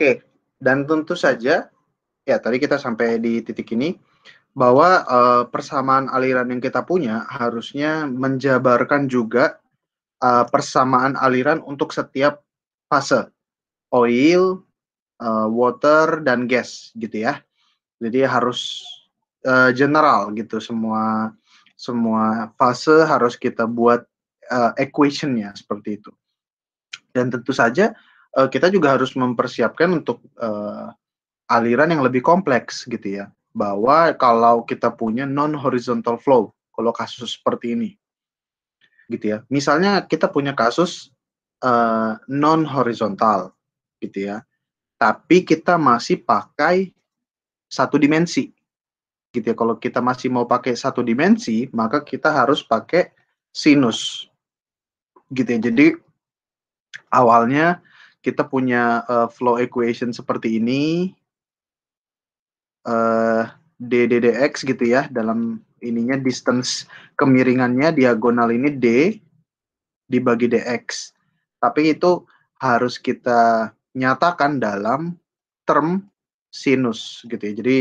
Oke, dan tentu saja ya tadi kita sampai di titik ini bahwa uh, persamaan aliran yang kita punya harusnya menjabarkan juga uh, persamaan aliran untuk setiap fase oil, uh, water dan gas gitu ya. Jadi harus uh, general gitu semua semua fase harus kita buat uh, equationnya seperti itu. Dan tentu saja uh, kita juga harus mempersiapkan untuk uh, aliran yang lebih kompleks gitu ya. Bahwa kalau kita punya non horizontal flow, kalau kasus seperti ini, gitu ya. Misalnya kita punya kasus uh, eh, non horizontal, gitu ya. Tapi kita masih pakai satu dimensi, gitu ya. Kalau kita masih mau pakai satu dimensi, maka kita harus pakai sinus, gitu ya. Jadi awalnya kita punya uh, flow equation seperti ini uh, d ddx gitu ya dalam ininya distance kemiringannya diagonal ini d dibagi dx tapi itu harus kita nyatakan dalam term sinus gitu ya jadi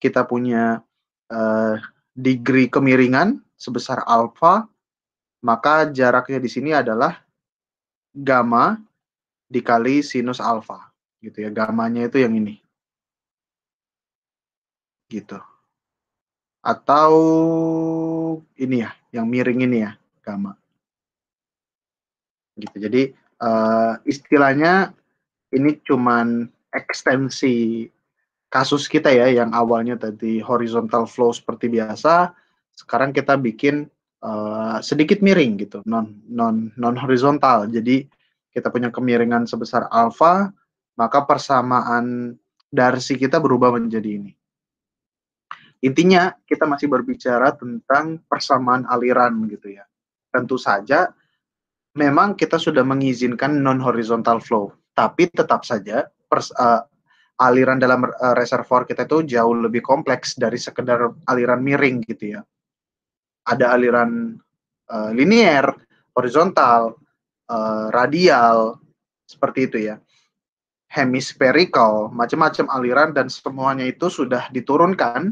kita punya uh, degree kemiringan sebesar alpha maka jaraknya di sini adalah gamma dikali sinus alfa gitu ya gamanya itu yang ini gitu atau ini ya yang miring ini ya gamma gitu jadi uh, istilahnya ini cuman ekstensi kasus kita ya yang awalnya tadi horizontal flow seperti biasa sekarang kita bikin uh, sedikit miring gitu non non non horizontal jadi kita punya kemiringan sebesar alfa, maka persamaan darsi kita berubah menjadi ini. Intinya kita masih berbicara tentang persamaan aliran gitu ya. Tentu saja memang kita sudah mengizinkan non horizontal flow, tapi tetap saja pers uh, aliran dalam uh, reservoir kita itu jauh lebih kompleks dari sekedar aliran miring gitu ya. Ada aliran uh, linier, horizontal, Eh, radial seperti itu ya hemispherical macam-macam aliran dan semuanya itu sudah diturunkan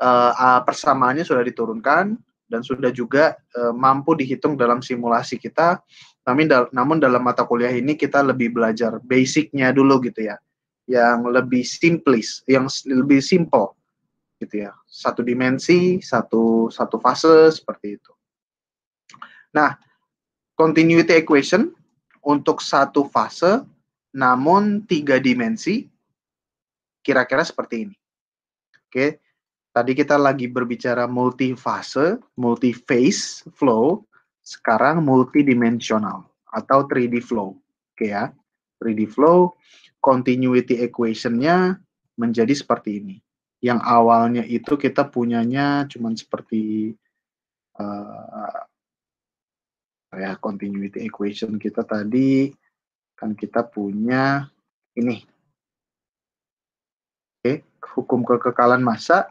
uh, persamaannya sudah diturunkan dan sudah juga uh, mampu dihitung dalam simulasi kita namun, dal namun dalam mata kuliah ini kita lebih belajar basicnya dulu gitu ya yang lebih simplis yang lebih simple gitu ya satu dimensi satu satu fase seperti itu nah continuity equation untuk satu fase namun tiga dimensi kira-kira seperti ini. Oke, tadi kita lagi berbicara multifase, multi-phase flow, sekarang multidimensional atau 3D flow. Oke ya, 3D flow continuity equation-nya menjadi seperti ini. Yang awalnya itu kita punyanya cuman seperti eh, ya continuity equation kita tadi kan kita punya ini Oke, hukum kekekalan massa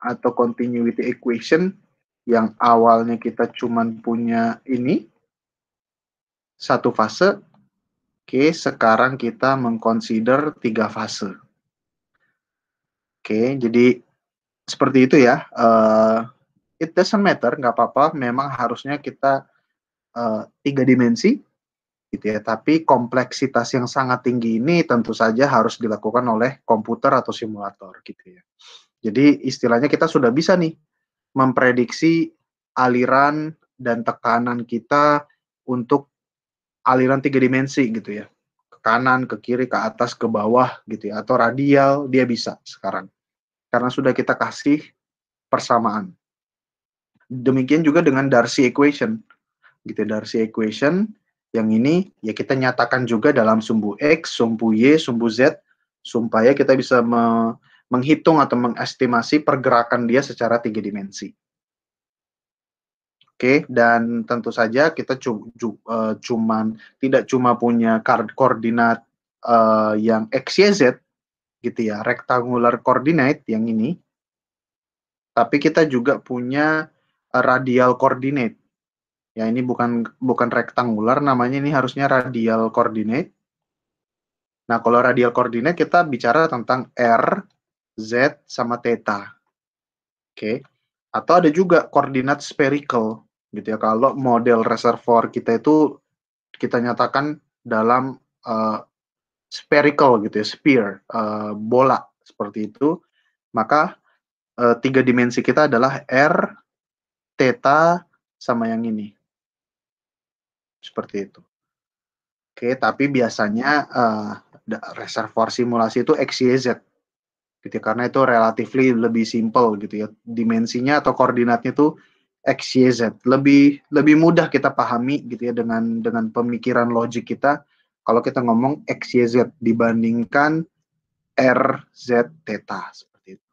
atau continuity equation yang awalnya kita cuman punya ini satu fase. Oke, sekarang kita mengconsider tiga fase. Oke, jadi seperti itu ya. Uh, it doesn't matter, nggak apa-apa. Memang harusnya kita Eh, tiga dimensi gitu ya tapi kompleksitas yang sangat tinggi ini tentu saja harus dilakukan oleh komputer atau simulator gitu ya jadi istilahnya kita sudah bisa nih memprediksi aliran dan tekanan kita untuk aliran tiga dimensi gitu ya ke kanan ke kiri ke atas ke bawah gitu ya atau radial dia bisa sekarang karena sudah kita kasih persamaan demikian juga dengan Darcy equation gitu ya, Darcy equation yang ini ya kita nyatakan juga dalam sumbu x, sumbu y, sumbu z supaya kita bisa me menghitung atau mengestimasi pergerakan dia secara tiga dimensi. Oke, okay, dan tentu saja kita cu uh, cuman tidak cuma punya koordinat uh, yang x y z gitu ya, rectangular coordinate yang ini, tapi kita juga punya radial coordinate ya ini bukan bukan rektangular namanya ini harusnya radial coordinate. Nah, kalau radial coordinate kita bicara tentang R, Z sama theta. Oke. Okay. Atau ada juga koordinat spherical gitu ya. Kalau model reservoir kita itu kita nyatakan dalam uh, spherical gitu ya, sphere, uh, bola seperti itu, maka uh, tiga dimensi kita adalah R, theta sama yang ini seperti itu. Oke, tapi biasanya uh, reservoir simulasi itu XYZ gitu ya, karena itu relatifly lebih simple gitu ya. Dimensinya atau koordinatnya itu XYZ. Lebih lebih mudah kita pahami gitu ya dengan dengan pemikiran logik kita kalau kita ngomong XYZ dibandingkan RZ theta seperti itu.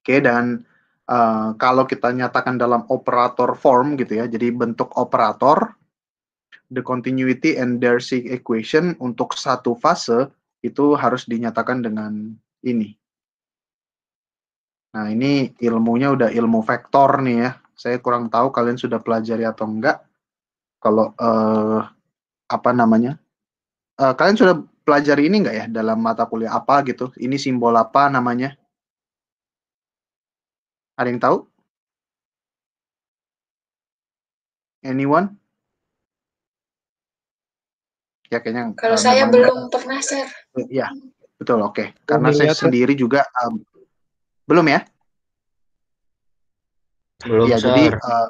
Oke, dan Eh, kalau kita nyatakan dalam operator form gitu ya, jadi bentuk operator the continuity and Darcy equation untuk satu fase itu harus dinyatakan dengan ini. Nah, ini ilmunya udah ilmu vektor nih ya. Saya kurang tahu kalian sudah pelajari atau enggak. Kalau uh, apa namanya? Uh, kalian sudah pelajari ini enggak ya dalam mata kuliah apa gitu? Ini simbol apa namanya? Ada yang tahu? Anyone? Ya kayaknya. Eh, Kalau uh, saya belum pernah, share. Ya, betul. Oke. Okay. Karena saya sendiri juga um, belum ya. Belum. Ya, jadi. Uh,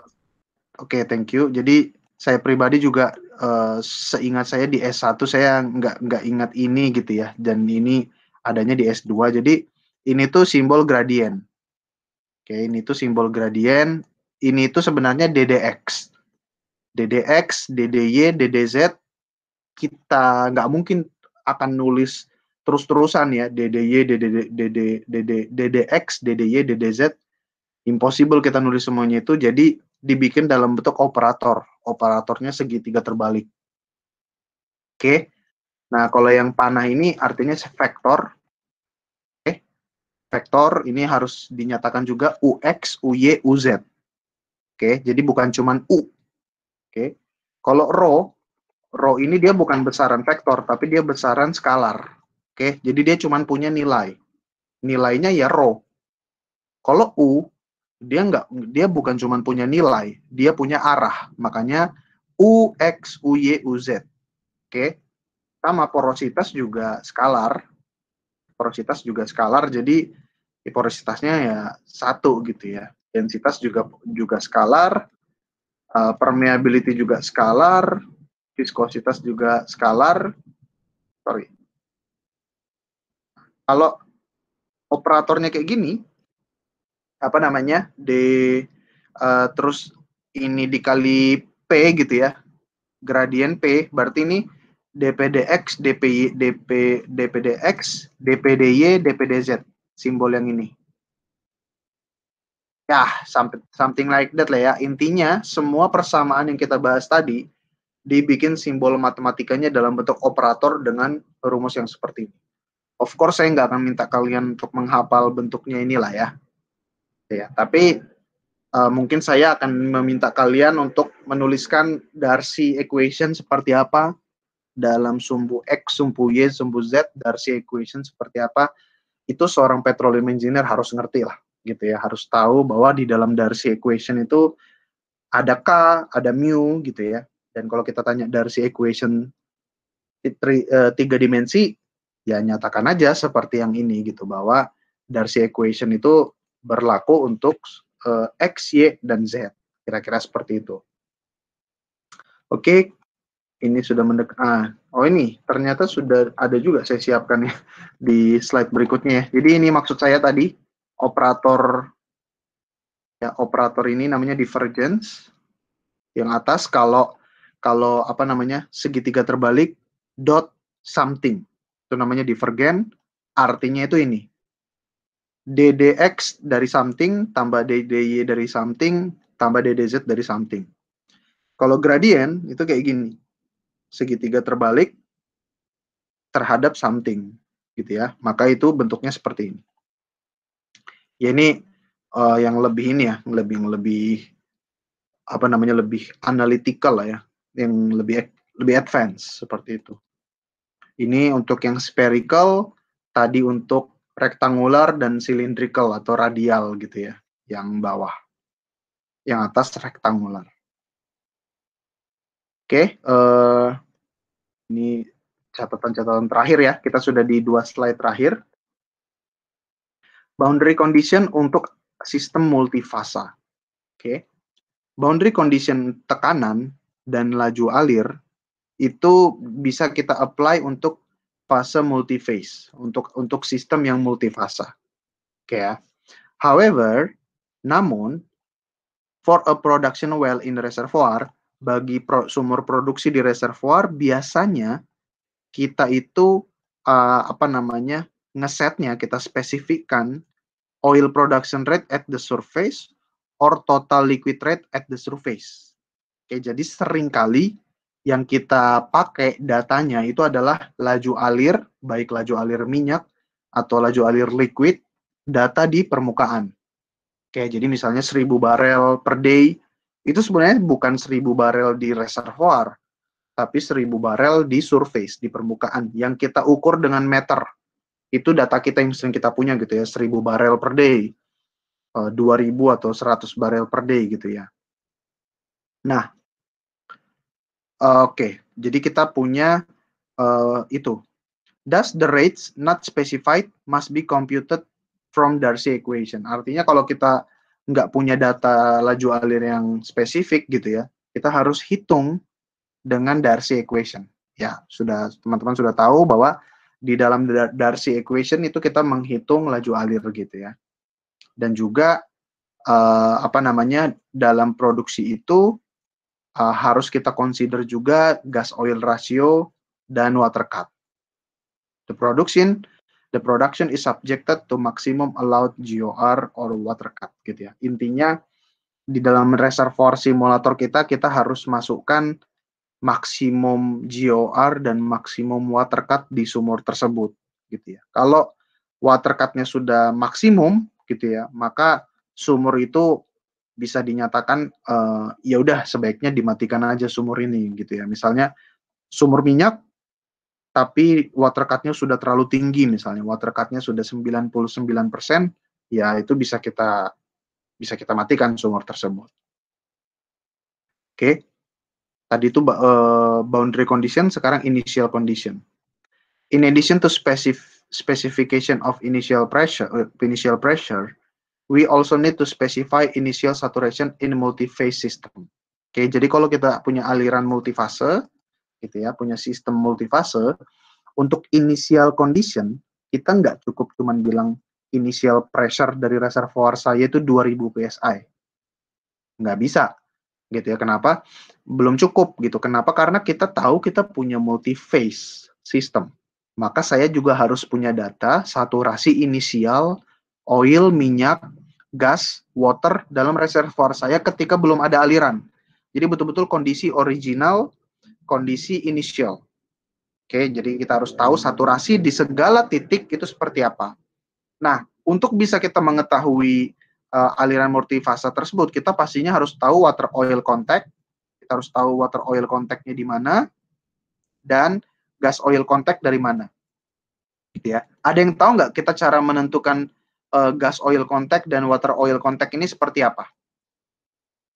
Oke, okay, thank you. Jadi saya pribadi juga uh, seingat saya di S1 saya nggak nggak ingat ini gitu ya. Dan ini adanya di S2. Jadi ini tuh simbol gradient. Oke, ini tuh simbol gradien. Ini itu sebenarnya DDX. DDX, DDY, DDZ kita nggak mungkin akan nulis terus-terusan ya DDY, DDD, DDX, DDY, DDZ impossible kita nulis semuanya itu jadi dibikin dalam bentuk operator. Operatornya segitiga terbalik. Oke. Nah, kalau yang panah ini artinya vektor vektor ini harus dinyatakan juga UX, UY, UZ. Oke, jadi bukan cuman U. Oke. Kalau row, row ini dia bukan besaran vektor tapi dia besaran skalar. Oke, jadi dia cuman punya nilai. Nilainya ya row. Kalau U dia enggak dia bukan cuman punya nilai, dia punya arah. Makanya U, X, U, Y, U, Z. Oke. Sama porositas juga skalar. Porositas juga skalar. Jadi porositasnya ya satu gitu ya densitas juga juga skalar uh, permeability juga skalar viskositas juga skalar sorry kalau operatornya kayak gini apa namanya d uh, eh, terus ini dikali p gitu ya gradien p berarti ini dpdx dpy dp dpdx dpdy dpdz simbol yang ini. Ya, something like that lah ya. Intinya, semua persamaan yang kita bahas tadi dibikin simbol matematikanya dalam bentuk operator dengan rumus yang seperti ini. Of course, saya nggak akan minta kalian untuk menghafal bentuknya inilah ya. Ya, tapi uh, mungkin saya akan meminta kalian untuk menuliskan Darcy equation seperti apa dalam sumbu X, sumbu Y, sumbu Z, Darcy equation seperti apa itu seorang petroleum engineer harus ngerti lah gitu ya harus tahu bahwa di dalam Darcy equation itu ada K, ada mu gitu ya. Dan kalau kita tanya Darcy equation eh, tiga dimensi, ya nyatakan aja seperti yang ini gitu bahwa Darcy equation itu berlaku untuk uh, x, y dan z. Kira-kira seperti itu. Oke, ini sudah mendekat. Ah, oh ini ternyata sudah ada juga saya siapkan ya di slide berikutnya ya. Jadi ini maksud saya tadi operator ya operator ini namanya divergence yang atas kalau kalau apa namanya segitiga terbalik dot something itu namanya divergen artinya itu ini ddx dari something tambah ddy dari something tambah ddz dari something kalau gradient itu kayak gini segitiga terbalik terhadap something gitu ya. Maka itu bentuknya seperti ini. Ya ini uh, yang lebih ini ya, lebih yang lebih apa namanya lebih analytical lah ya, yang lebih lebih advance seperti itu. Ini untuk yang spherical, tadi untuk rectangular dan cylindrical atau radial gitu ya, yang bawah. Yang atas rectangular. Oke, okay, uh, eh, ini catatan-catatan terakhir ya. Kita sudah di dua slide terakhir. Boundary condition untuk sistem multifasa. Oke. Okay. Boundary condition tekanan dan laju alir itu bisa kita apply untuk fase multiphase, untuk untuk sistem yang multifasa. Oke okay ya. However, namun for a production well in reservoir bagi pro, sumur produksi di reservoir biasanya kita itu uh, apa namanya ngesetnya kita spesifikkan oil production rate at the surface or total liquid rate at the surface. Oke, jadi seringkali yang kita pakai datanya itu adalah laju alir, baik laju alir minyak atau laju alir liquid, data di permukaan. Oke, jadi misalnya 1000 barel per day itu sebenarnya bukan 1000 barel di reservoir, tapi 1000 barel di surface, di permukaan, yang kita ukur dengan meter. Itu data kita yang sering kita punya gitu ya, 1000 barel per day, 2000 eh, atau 100 barel per day gitu ya. Nah, oke, okay. jadi kita punya uh, itu. Does the rates not specified must be computed from Darcy equation. Artinya kalau kita nggak punya data laju alir yang spesifik gitu ya, kita harus hitung dengan Darcy equation. Ya, sudah teman-teman sudah tahu bahwa di dalam Darcy equation itu kita menghitung laju alir gitu ya. Dan juga uh, apa namanya dalam produksi itu uh, harus kita consider juga gas oil ratio dan water cut. The production the production is subjected to maximum allowed GOR or water cut gitu ya. Intinya di dalam reservoir simulator kita kita harus masukkan maksimum GOR dan maksimum water cut di sumur tersebut gitu ya. Kalau water cut-nya sudah maksimum gitu ya, maka sumur itu bisa dinyatakan uh, ya udah sebaiknya dimatikan aja sumur ini gitu ya. Misalnya sumur minyak tapi water cut sudah terlalu tinggi misalnya water cut sudah 99% ya itu bisa kita bisa kita matikan sumur tersebut. Oke. Okay. Tadi itu uh, eh, boundary condition sekarang initial condition. In addition to specif specification of initial pressure eh, initial pressure, we also need to specify initial saturation in multi-phase system. Oke, okay, jadi kalau kita punya aliran multifase, gitu ya, punya sistem multifase, untuk initial condition, kita nggak cukup cuman bilang initial pressure dari reservoir saya itu 2000 PSI. Nggak bisa, gitu ya. Kenapa? Belum cukup, gitu. Kenapa? Karena kita tahu kita punya multiphase system. Maka saya juga harus punya data saturasi inisial, oil, minyak, gas, water dalam reservoir saya ketika belum ada aliran. Jadi betul-betul kondisi original kondisi inisial. Oke, jadi kita harus iya. tahu saturasi di segala titik itu seperti apa. Nah, untuk bisa kita mengetahui uh, aliran multifasa tersebut, kita pastinya harus tahu water oil contact, kita harus tahu water oil contactnya di mana, dan gas oil contact dari mana. Gitu ya. Ada yang tahu nggak kita cara menentukan uh, gas oil contact dan water oil contact ini seperti apa?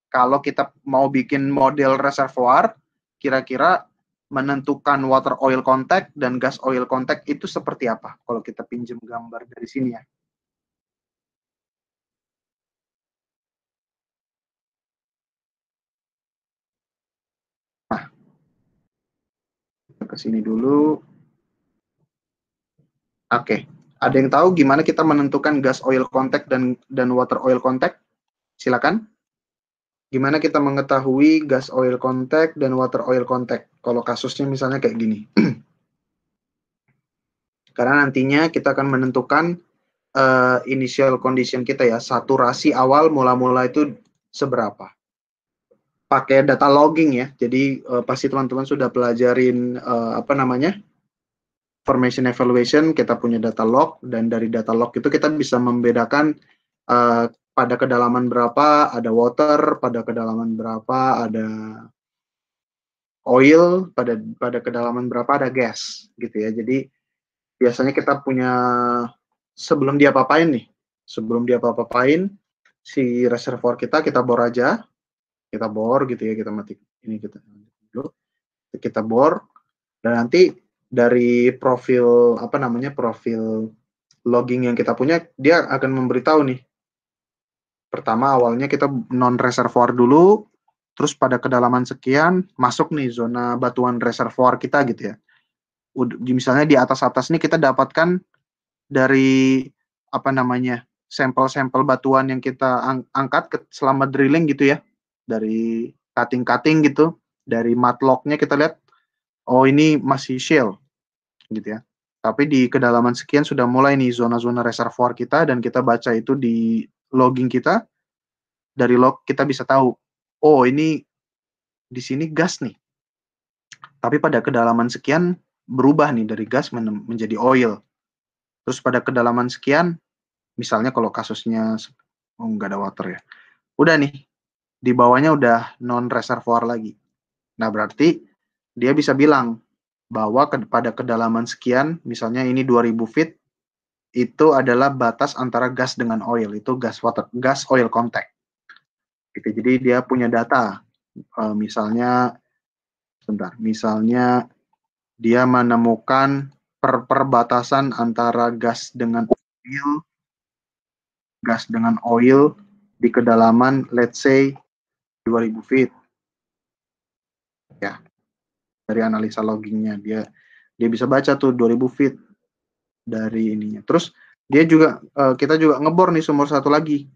Kalau kita mau bikin model reservoir, kira-kira menentukan water oil contact dan gas oil contact itu seperti apa kalau kita pinjam gambar dari sini ya. Nah, ke sini dulu. Oke, ada yang tahu gimana kita menentukan gas oil contact dan dan water oil contact? Silakan. Gimana kita mengetahui gas oil contact dan water oil contact kalau kasusnya misalnya kayak gini. Karena nantinya kita akan menentukan uh, initial condition kita ya, saturasi awal mula-mula itu seberapa. Pakai data logging ya. Jadi uh, pasti teman-teman sudah pelajarin uh, apa namanya? formation evaluation kita punya data log dan dari data log itu kita bisa membedakan uh, pada kedalaman berapa ada water, pada kedalaman berapa ada oil, pada pada kedalaman berapa ada gas gitu ya. Jadi biasanya kita punya sebelum dia papain nih, sebelum dia papain si reservoir kita kita bor aja, kita bor gitu ya, kita mati ini kita dulu, kita bor dan nanti dari profil apa namanya profil logging yang kita punya dia akan memberitahu nih Pertama awalnya kita non reservoir dulu, terus pada kedalaman sekian masuk nih zona batuan reservoir kita gitu ya. Misalnya di atas-atas nih kita dapatkan dari apa namanya sampel-sampel batuan yang kita ang angkat ke, selama drilling gitu ya dari cutting-cutting gitu dari matlocknya kita lihat oh ini masih shale gitu ya tapi di kedalaman sekian sudah mulai nih zona-zona reservoir kita dan kita baca itu di logging kita dari log kita bisa tahu oh ini di sini gas nih tapi pada kedalaman sekian berubah nih dari gas men menjadi oil terus pada kedalaman sekian misalnya kalau kasusnya oh, nggak ada water ya udah nih di bawahnya udah non reservoir lagi nah berarti dia bisa bilang bahwa ke, pada kedalaman sekian misalnya ini 2000 feet itu adalah batas antara gas dengan oil itu gas water gas oil contact gitu jadi dia punya data uh, misalnya sebentar misalnya dia menemukan per perbatasan antara gas dengan oil gas dengan oil di kedalaman let's say 2000 feet ya dari analisa loggingnya dia dia bisa baca tuh 2000 feet dari ininya. Terus dia juga uh, kita juga ngebor nih sumur satu lagi.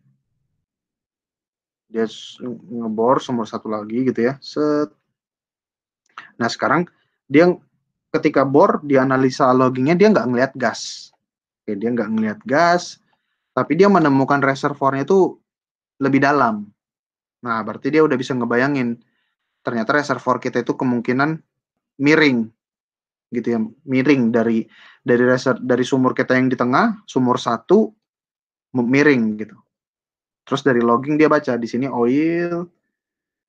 Dia ngebor sumur satu lagi gitu ya. Set. Nah sekarang dia ketika bor dianalisa analisa loggingnya dia nggak ngelihat gas. Oke, dia nggak ngelihat gas, tapi dia menemukan reservoirnya itu lebih dalam. Nah berarti dia udah bisa ngebayangin ternyata reservoir kita itu kemungkinan miring gitu ya miring dari dari reser dari sumur kita yang di tengah sumur satu miring gitu terus dari logging dia baca di sini oil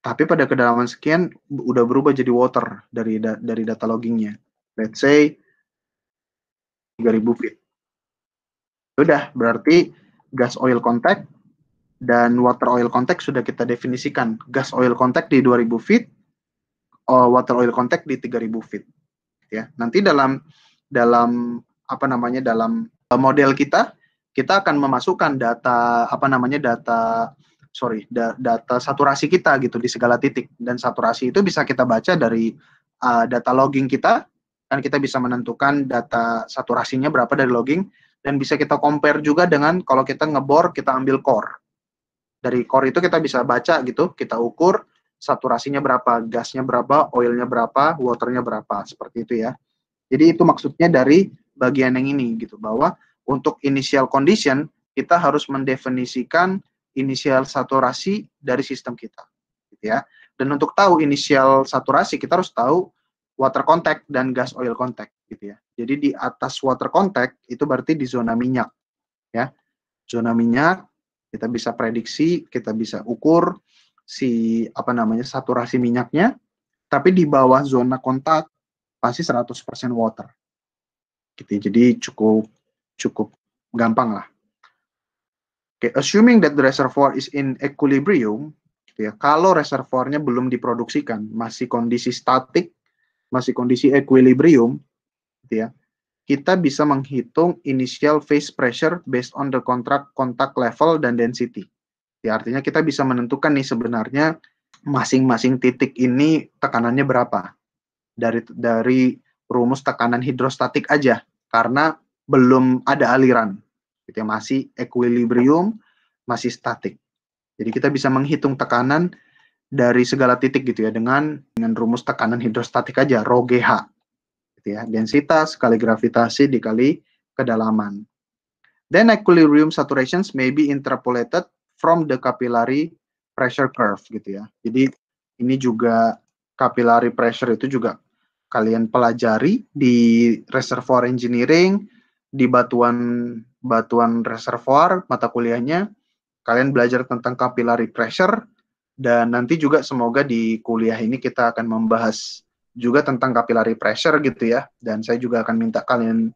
tapi pada kedalaman sekian udah berubah jadi water dari da, dari data loggingnya let's say 3000 feet sudah berarti gas oil contact dan water oil contact sudah kita definisikan gas oil contact di 2000 feet eh, water oil contact di 3000 feet ya. Nanti dalam dalam apa namanya dalam eh, model kita kita akan memasukkan data apa namanya data sorry da, data saturasi kita gitu di segala titik dan saturasi itu bisa kita baca dari uh, data logging kita kan kita bisa menentukan data saturasinya berapa dari logging dan bisa kita compare juga dengan kalau kita ngebor kita ambil core dari core itu kita bisa baca gitu kita ukur saturasinya berapa, gasnya berapa, oilnya berapa, waternya berapa, seperti itu ya. Jadi itu maksudnya dari bagian yang ini gitu bahwa untuk initial condition kita harus mendefinisikan initial saturasi dari sistem kita, gitu ya. Dan untuk tahu initial saturasi kita harus tahu water contact dan gas oil contact, gitu ya. Jadi di atas water contact itu berarti di zona minyak, ya. Zona minyak kita bisa prediksi, kita bisa ukur, si apa namanya saturasi minyaknya, tapi di bawah zona kontak pasti 100% water. Gitu, jadi cukup cukup gampang lah. okay, assuming that the reservoir is in equilibrium, gitu ya. Kalau reservoirnya belum diproduksikan, masih kondisi statik, masih kondisi equilibrium, gitu ya. Kita bisa menghitung initial phase pressure based on the contract contact level dan density. Ya artinya kita bisa menentukan nih sebenarnya masing-masing titik ini tekanannya berapa. Dari dari rumus tekanan hidrostatik aja karena belum ada aliran. Gitu ya, masih equilibrium, masih statik. Jadi kita bisa menghitung tekanan dari segala titik gitu ya dengan dengan rumus tekanan hidrostatik aja rho GH gitu ya. Densitas kali gravitasi dikali kedalaman. Then equilibrium saturations may be interpolated from the capillary pressure curve gitu ya. Jadi ini juga capillary pressure itu juga kalian pelajari di reservoir engineering di batuan batuan reservoir mata kuliahnya kalian belajar tentang capillary pressure dan nanti juga semoga di kuliah ini kita akan membahas juga tentang capillary pressure gitu ya dan saya juga akan minta kalian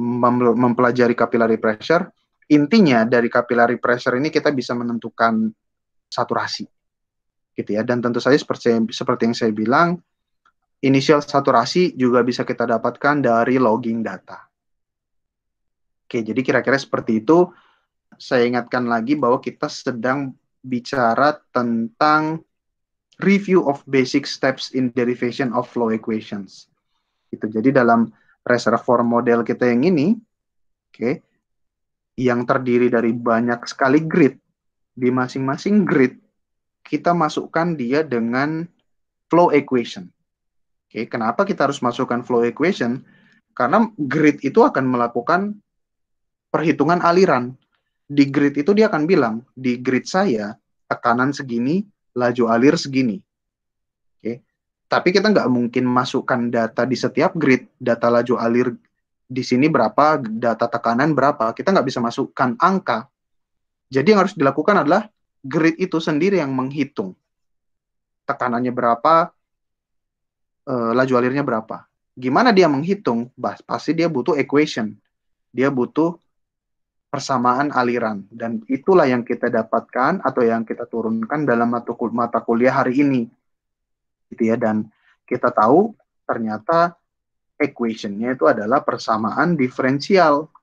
mempelajari capillary pressure intinya dari capillary pressure ini kita bisa menentukan saturasi gitu ya dan tentu saja seperti seperti yang saya bilang inisial saturasi juga bisa kita dapatkan dari logging data oke jadi kira-kira seperti itu saya ingatkan lagi bahwa kita sedang bicara tentang review of basic steps in derivation of flow equations gitu jadi dalam reservoir model kita yang ini oke okay, yang terdiri dari banyak sekali grid. Di masing-masing grid kita masukkan dia dengan flow equation. Oke, kenapa kita harus masukkan flow equation? Karena grid itu akan melakukan perhitungan aliran. Di grid itu dia akan bilang, di grid saya tekanan segini, laju alir segini. Oke. Tapi kita nggak mungkin masukkan data di setiap grid, data laju alir di sini berapa data tekanan berapa kita nggak bisa masukkan angka jadi yang harus dilakukan adalah grid itu sendiri yang menghitung tekanannya berapa e, laju alirnya berapa gimana dia menghitung pasti dia butuh equation dia butuh persamaan aliran dan itulah yang kita dapatkan atau yang kita turunkan dalam mata kuliah hari ini gitu ya dan kita tahu ternyata equationnya itu adalah persamaan diferensial. Oke,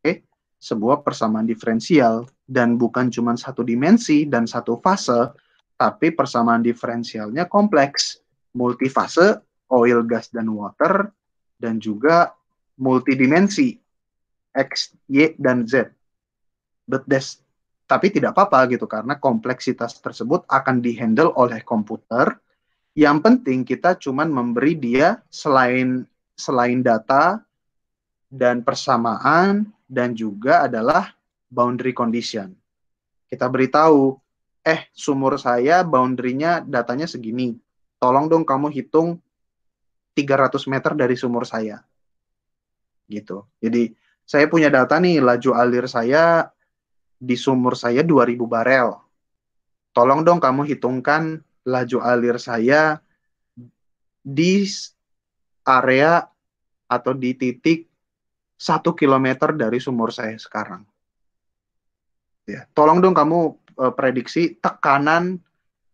okay? sebuah persamaan diferensial dan bukan cuma satu dimensi dan satu fase, tapi persamaan diferensialnya kompleks, multifase, oil, gas, dan water, dan juga multidimensi, X, Y, dan Z. But that's, tapi tidak apa-apa gitu, karena kompleksitas tersebut akan dihandle oleh komputer, yang penting kita cuman memberi dia selain selain data dan persamaan dan juga adalah boundary condition. Kita beritahu, eh sumur saya boundary-nya datanya segini. Tolong dong kamu hitung 300 meter dari sumur saya. Gitu. Jadi saya punya data nih laju alir saya di sumur saya 2000 barel. Tolong dong kamu hitungkan laju alir saya di area atau di titik satu kilometer dari sumur saya sekarang. Ya, tolong dong kamu e, prediksi tekanan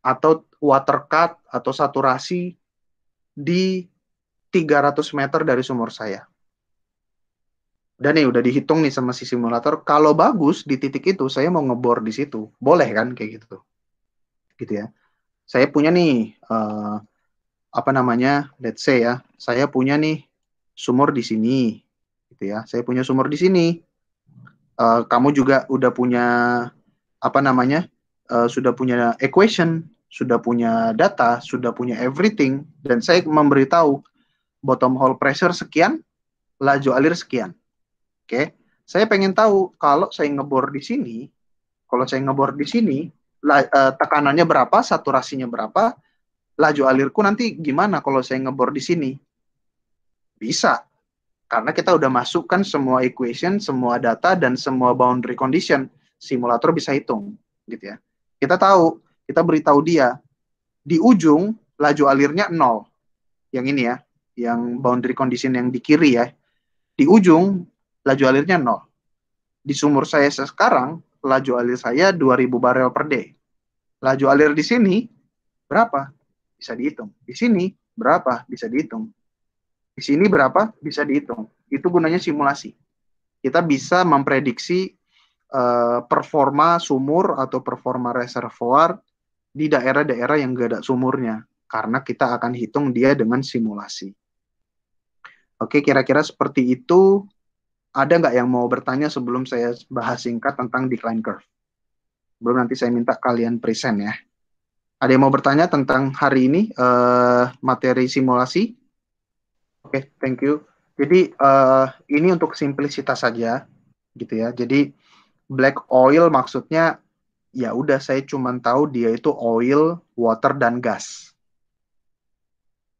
atau water cut atau saturasi di 300 meter dari sumur saya. Dan ya udah dihitung nih sama si simulator, kalau bagus di titik itu saya mau ngebor di situ. Boleh kan kayak gitu. Gitu ya. Saya punya nih uh, apa namanya? Let's say ya, saya punya nih sumur di sini, gitu ya. Saya punya sumur di sini. Uh, kamu juga udah punya apa namanya? Uh, sudah punya equation, sudah punya data, sudah punya everything, dan saya memberitahu bottom hole pressure sekian, laju alir sekian. Oke, okay? saya pengen tahu kalau saya ngebor di sini, kalau saya ngebor di sini, la, uh, tekanannya berapa, saturasinya berapa, laju alirku nanti gimana kalau saya ngebor di sini. Bisa. Karena kita udah masukkan semua equation, semua data, dan semua boundary condition. Simulator bisa hitung, gitu ya. Kita tahu, kita beritahu dia, di ujung laju alirnya nol. Yang ini ya, yang boundary condition yang di kiri ya. Di ujung laju alirnya nol. Di sumur saya sekarang, laju alir saya 2000 barel per day. Laju alir di sini berapa? Bisa dihitung. Di sini berapa? Bisa dihitung. Di sini berapa bisa dihitung. Itu gunanya simulasi. Kita bisa memprediksi uh, performa sumur atau performa reservoir di daerah-daerah yang gak ada sumurnya. Karena kita akan hitung dia dengan simulasi. Oke, kira-kira seperti itu. Ada nggak yang mau bertanya sebelum saya bahas singkat tentang decline curve? Belum nanti saya minta kalian present ya. Ada yang mau bertanya tentang hari ini uh, materi simulasi? Oke, okay, thank you. Jadi uh, ini untuk simplisitas saja, gitu ya. Jadi black oil maksudnya ya udah saya cuma tahu dia itu oil, water dan gas.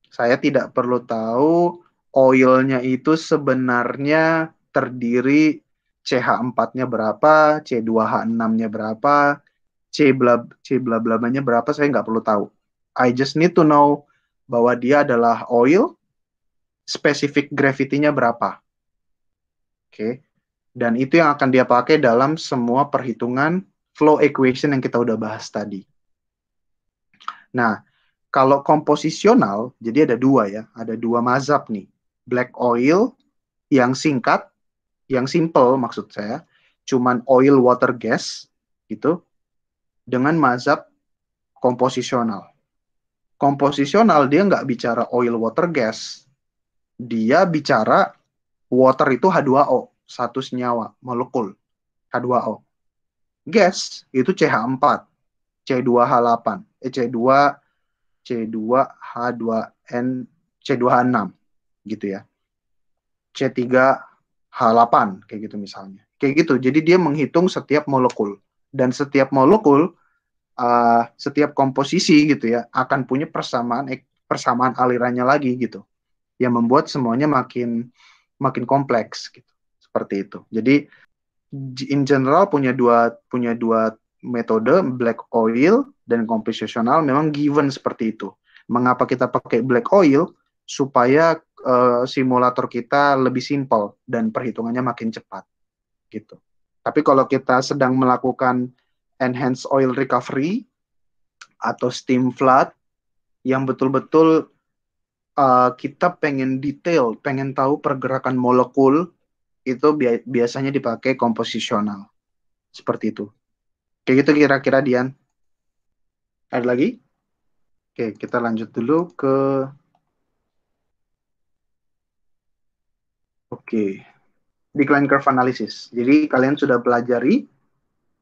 Saya tidak perlu tahu oilnya itu sebenarnya terdiri CH4-nya berapa, C2H6-nya berapa, C bla C bla bla berapa saya nggak perlu tahu. I just need to know bahwa dia adalah oil, spesifik gravity-nya berapa. Oke. Okay. Dan itu yang akan dia pakai dalam semua perhitungan flow equation yang kita udah bahas tadi. Nah, kalau komposisional, jadi ada dua ya, ada dua mazhab nih. Black oil yang singkat, yang simple maksud saya, cuman oil, water, gas gitu, dengan mazhab komposisional. Komposisional dia nggak bicara oil, water, gas, dia bicara water itu H2O, satu senyawa, molekul H2O. Gas itu CH4, C2H8, eh, C2 C2H2N C2H6 gitu ya. C3H8 kayak gitu misalnya. Kayak gitu. Jadi dia menghitung setiap molekul dan setiap molekul uh, setiap komposisi gitu ya akan punya persamaan persamaan alirannya lagi gitu yang membuat semuanya makin makin kompleks gitu seperti itu jadi in general punya dua punya dua metode black oil dan compositional memang given seperti itu mengapa kita pakai black oil supaya uh, simulator kita lebih simpel dan perhitungannya makin cepat gitu tapi kalau kita sedang melakukan enhanced oil recovery atau steam flood yang betul-betul uh, kita pengen detail, pengen tahu pergerakan molekul itu bi biasanya dipakai komposisional. Seperti itu. Kayak gitu kira-kira Dian. Ada lagi? Oke, kita lanjut dulu ke Oke. Decline curve analysis. Jadi kalian sudah pelajari